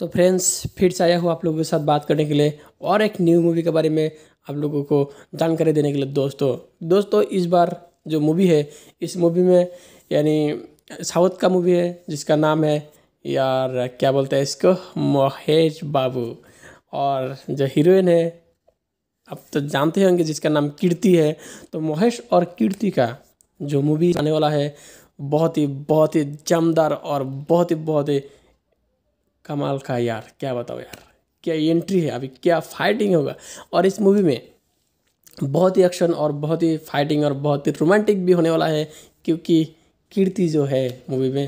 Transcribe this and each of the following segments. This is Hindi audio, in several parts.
तो फ्रेंड्स फिर से आया हूँ आप लोगों के साथ बात करने के लिए और एक न्यू मूवी के बारे में आप लोगों को जानकारी देने के लिए दोस्तों दोस्तों इस बार जो मूवी है इस मूवी में यानी साउथ का मूवी है जिसका नाम है यार क्या बोलते हैं इसको महेश बाबू और जो हीरोइन है आप तो जानते होंगे जिसका नाम कीर्ति है तो महेश और कीर्ति का जो मूवी आने वाला है बहुत ही बहुत ही जमदार और बहुत ही बहुत ही कमाल का यार क्या बताओ यार क्या एंट्री है अभी क्या फाइटिंग होगा और इस मूवी में बहुत ही एक्शन और बहुत ही फाइटिंग और बहुत ही रोमांटिक भी होने वाला है क्योंकि कीर्ति जो है मूवी में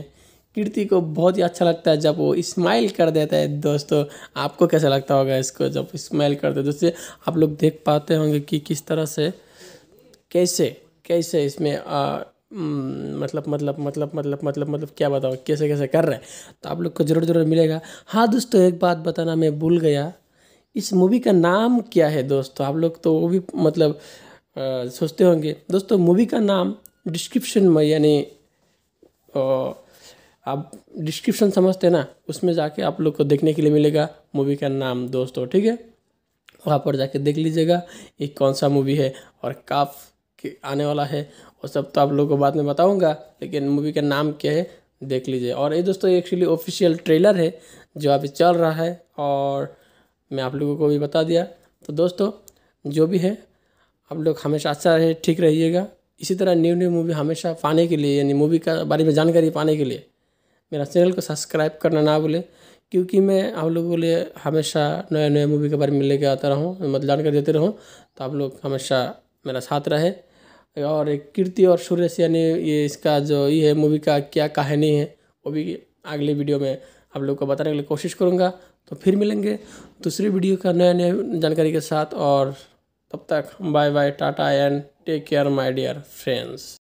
कीर्ति को बहुत ही अच्छा लगता है जब वो स्माइल कर देता है दोस्तों आपको कैसा लगता होगा इसको जब स्माइल कर दे दोस्तों आप लोग देख पाते होंगे कि किस तरह से कैसे कैसे इसमें आ, हम्म, मतलब मतलब मतलब मतलब मतलब मतलब क्या बताओ कैसे कैसे कर रहे हैं तो आप लोग को ज़रूर ज़रूर मिलेगा हाँ दोस्तों एक बात बताना मैं भूल गया इस मूवी का नाम क्या है दोस्तों आप लोग तो वो भी मतलब आ, सोचते होंगे दोस्तों मूवी का नाम डिस्क्रिप्शन में यानी आप डिस्क्रिप्शन समझते हैं ना उसमें जाके आप लोग को देखने के लिए मिलेगा मूवी का नाम दोस्तों ठीक है वहाँ पर जाके देख लीजिएगा ये कौन सा मूवी है और काफ़ कि आने वाला है वो सब तो आप लोगों को बाद में बताऊंगा लेकिन मूवी का नाम क्या है देख लीजिए और ये दोस्तों एक्चुअली ऑफिशियल ट्रेलर है जो अभी चल रहा है और मैं आप लोगों को भी बता दिया तो दोस्तों जो भी है आप लोग हमेशा अच्छा रहे ठीक रहिएगा इसी तरह न्यू न्यू मूवी हमेशा पाने के लिए यानी मूवी का बारे में जानकारी पाने के लिए मेरा चैनल को सब्सक्राइब करना ना भूलें क्योंकि मैं आप लोगों के लिए हमेशा नए नए मूवी के बारे में लेके आता रहूँ मतलब जानकारी देते रहूँ तो आप लोग हमेशा मेरा साथ रहे और एक कीर्ति और सुरेश यानी ये इसका जो ये है मूवी का क्या कहानी है वो भी अगले वीडियो में आप लोग को बताने के लिए कोशिश करूँगा तो फिर मिलेंगे दूसरे वीडियो का नया नया जानकारी के साथ और तब तक bye bye tata and take care my dear friends